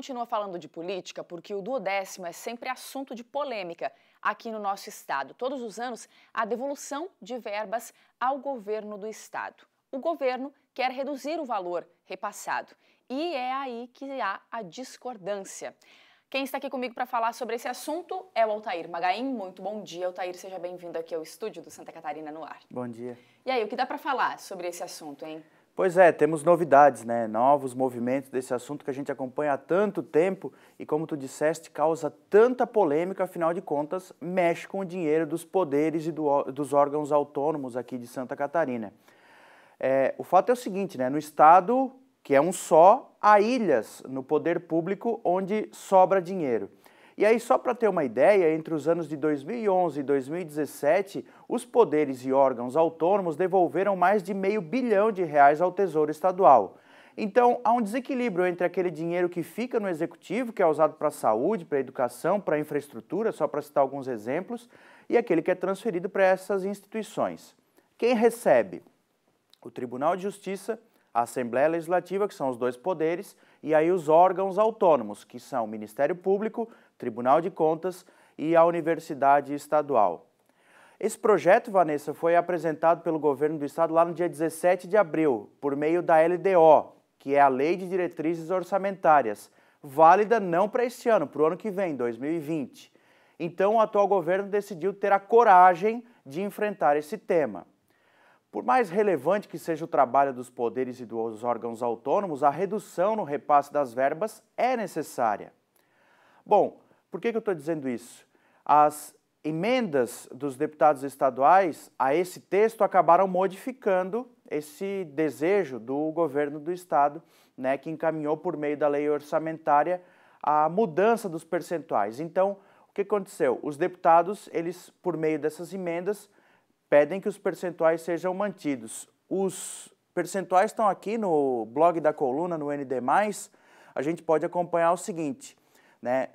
continua falando de política porque o duodécimo é sempre assunto de polêmica aqui no nosso estado. Todos os anos, a devolução de verbas ao governo do estado. O governo quer reduzir o valor repassado e é aí que há a discordância. Quem está aqui comigo para falar sobre esse assunto é o Altair Magaim. Muito bom dia, Altair. Seja bem-vindo aqui ao estúdio do Santa Catarina no Ar. Bom dia. E aí, o que dá para falar sobre esse assunto, hein? Pois é, temos novidades, né? novos movimentos desse assunto que a gente acompanha há tanto tempo e, como tu disseste, causa tanta polêmica, afinal de contas, mexe com o dinheiro dos poderes e do, dos órgãos autônomos aqui de Santa Catarina. É, o fato é o seguinte, né? no estado, que é um só, há ilhas no poder público onde sobra dinheiro. E aí, só para ter uma ideia, entre os anos de 2011 e 2017, os poderes e órgãos autônomos devolveram mais de meio bilhão de reais ao Tesouro Estadual. Então, há um desequilíbrio entre aquele dinheiro que fica no executivo, que é usado para a saúde, para a educação, para a infraestrutura, só para citar alguns exemplos, e aquele que é transferido para essas instituições. Quem recebe? O Tribunal de Justiça a Assembleia Legislativa, que são os dois poderes, e aí os órgãos autônomos, que são o Ministério Público, Tribunal de Contas e a Universidade Estadual. Esse projeto, Vanessa, foi apresentado pelo governo do estado lá no dia 17 de abril, por meio da LDO, que é a Lei de Diretrizes Orçamentárias, válida não para este ano, para o ano que vem, 2020. Então, o atual governo decidiu ter a coragem de enfrentar esse tema. Por mais relevante que seja o trabalho dos poderes e dos órgãos autônomos, a redução no repasse das verbas é necessária. Bom, por que, que eu estou dizendo isso? As emendas dos deputados estaduais a esse texto acabaram modificando esse desejo do governo do estado, né, que encaminhou por meio da lei orçamentária a mudança dos percentuais. Então, o que aconteceu? Os deputados, eles por meio dessas emendas, pedem que os percentuais sejam mantidos. Os percentuais estão aqui no blog da coluna, no ND+, a gente pode acompanhar o seguinte, né?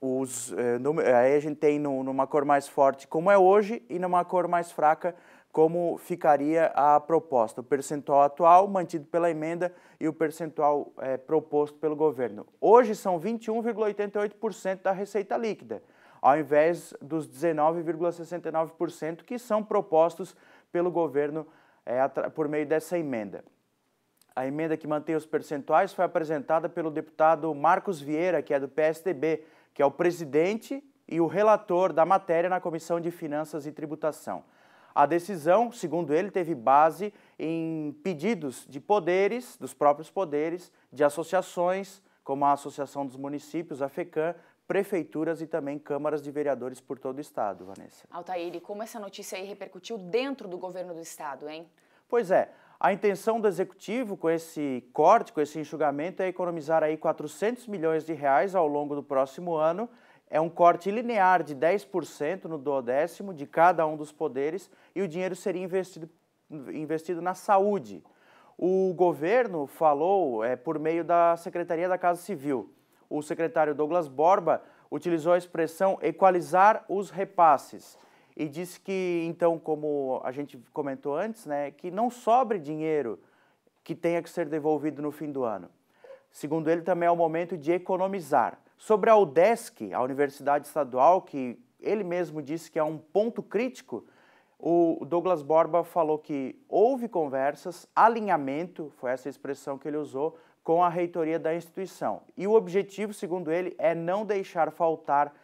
Os, eh, no, aí a gente tem no, numa cor mais forte como é hoje e numa cor mais fraca como ficaria a proposta. O percentual atual mantido pela emenda e o percentual eh, proposto pelo governo. Hoje são 21,88% da receita líquida ao invés dos 19,69% que são propostos pelo governo é, por meio dessa emenda. A emenda que mantém os percentuais foi apresentada pelo deputado Marcos Vieira, que é do PSDB, que é o presidente e o relator da matéria na Comissão de Finanças e Tributação. A decisão, segundo ele, teve base em pedidos de poderes, dos próprios poderes, de associações, como a Associação dos Municípios, a FECAM, prefeituras e também câmaras de vereadores por todo o estado, Vanessa. Altair, como essa notícia aí repercutiu dentro do governo do estado, hein? Pois é, a intenção do executivo com esse corte, com esse enxugamento é economizar aí 400 milhões de reais ao longo do próximo ano. É um corte linear de 10% no duodécimo de cada um dos poderes e o dinheiro seria investido, investido na saúde. O governo falou é, por meio da Secretaria da Casa Civil. O secretário Douglas Borba utilizou a expressão equalizar os repasses e disse que, então, como a gente comentou antes, né, que não sobre dinheiro que tenha que ser devolvido no fim do ano. Segundo ele, também é o momento de economizar. Sobre a UDESC, a Universidade Estadual, que ele mesmo disse que é um ponto crítico o Douglas Borba falou que houve conversas, alinhamento, foi essa expressão que ele usou, com a reitoria da instituição. E o objetivo, segundo ele, é não deixar faltar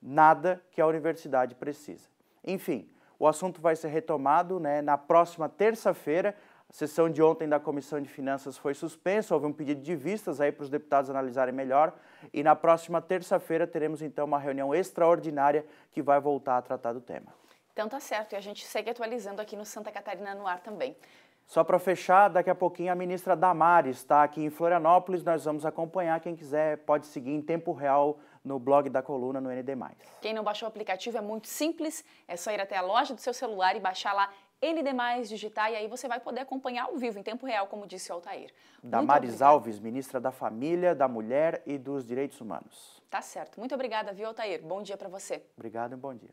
nada que a universidade precisa. Enfim, o assunto vai ser retomado né, na próxima terça-feira. A sessão de ontem da Comissão de Finanças foi suspensa, houve um pedido de vistas aí para os deputados analisarem melhor. E na próxima terça-feira teremos então uma reunião extraordinária que vai voltar a tratar do tema. Então tá certo, e a gente segue atualizando aqui no Santa Catarina no ar também. Só para fechar, daqui a pouquinho a ministra Damares está aqui em Florianópolis, nós vamos acompanhar, quem quiser pode seguir em tempo real no blog da coluna no ND+. Quem não baixou o aplicativo é muito simples, é só ir até a loja do seu celular e baixar lá ND+, digitar, e aí você vai poder acompanhar ao vivo, em tempo real, como disse o Altair. Damares Alves, ministra da Família, da Mulher e dos Direitos Humanos. Tá certo. Muito obrigada, viu, Altair? Bom dia para você. Obrigado e bom dia.